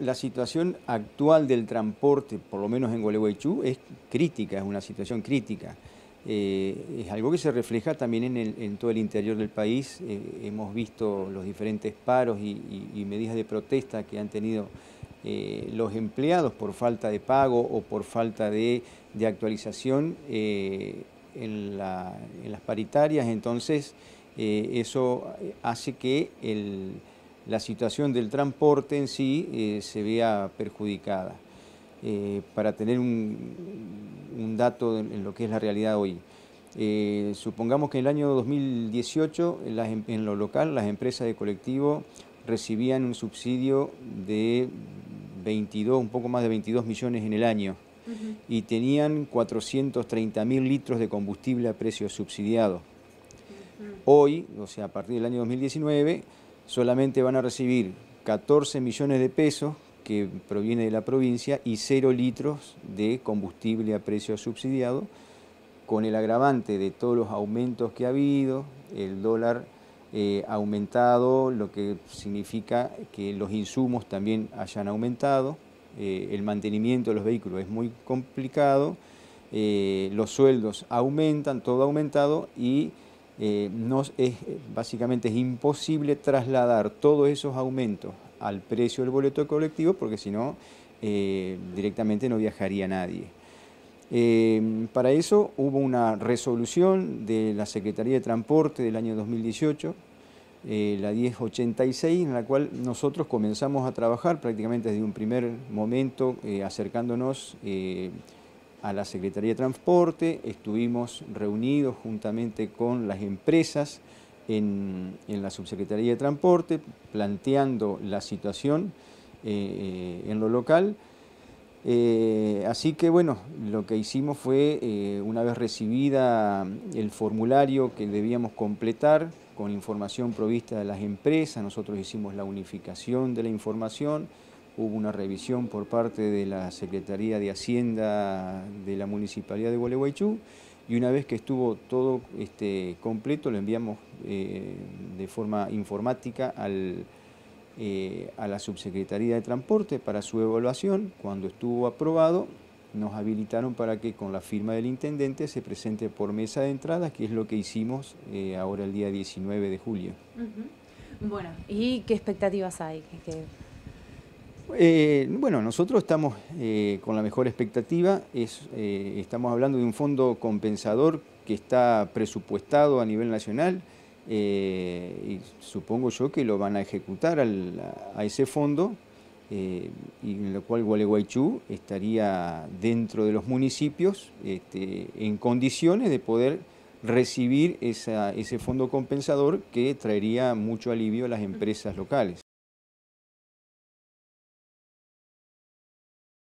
La situación actual del transporte, por lo menos en Gualeguaychú, es crítica, es una situación crítica. Eh, es algo que se refleja también en, todo el interior del país. Eh, hemos visto los diferentes paros y, medidas de protesta que han tenido eh, los empleados por falta de pago o por falta de, actualización en, en, las paritarias. Entonces, eso hace que el la situación del transporte en sí eh, se vea perjudicada. Eh, para tener un, dato en lo que es la realidad hoy. Eh, supongamos que en el año 2018 em, en, lo local las empresas de colectivo recibían un subsidio de 22, un poco más de 22 millones en el año y tenían 430 mil litros de combustible a precio subsidiado. Hoy, o sea, a partir del año 2019, solamente van a recibir 14 millones de pesos que proviene de la provincia y 0 litros de combustible a precio subsidiado, con el agravante de todos los aumentos que ha habido, el dólar ha eh, aumentado, lo que significa que los insumos también hayan aumentado, eh, el mantenimiento de los vehículos es muy complicado, eh, los sueldos aumentan, todo ha aumentado y eh, es, eh, básicamente es imposible trasladar todos esos aumentos al precio del boleto colectivo porque si no, eh, directamente no viajaría nadie. para eso hubo una resolución de la Secretaría de Transporte del año 2018, la 1086, en la cual nosotros comenzamos a trabajar prácticamente desde un primer momento acercándonos a la Secretaría de Transporte, estuvimos reunidos juntamente con las empresas en, la Subsecretaría de Transporte, planteando la situación eh, eh, en lo local. Eh, así que bueno, lo que hicimos fue, una vez recibida el formulario que debíamos completar con información provista de las empresas, nosotros hicimos la unificación de la información, hubo una revisión por parte de la Secretaría de Hacienda de la Municipalidad de Gualeguaychú y una vez que estuvo todo este, completo lo enviamos eh, de forma informática al, eh, a la Subsecretaría de Transporte para su evaluación. Cuando estuvo aprobado nos habilitaron para que con la firma del intendente se presente por mesa de entrada, que es lo que hicimos eh, ahora el día 19 de julio. Bueno, ¿y qué expectativas hay? ¿Qué... Eh, bueno, nosotros estamos eh, con la mejor expectativa, es, eh, estamos hablando de un fondo compensador que está presupuestado a nivel nacional y supongo yo que lo van a ejecutar al, a ese fondo, y en lo cual Gualeguaychú estaría dentro de los municipios este, en condiciones de poder recibir ese fondo compensador que traería mucho alivio a las empresas locales.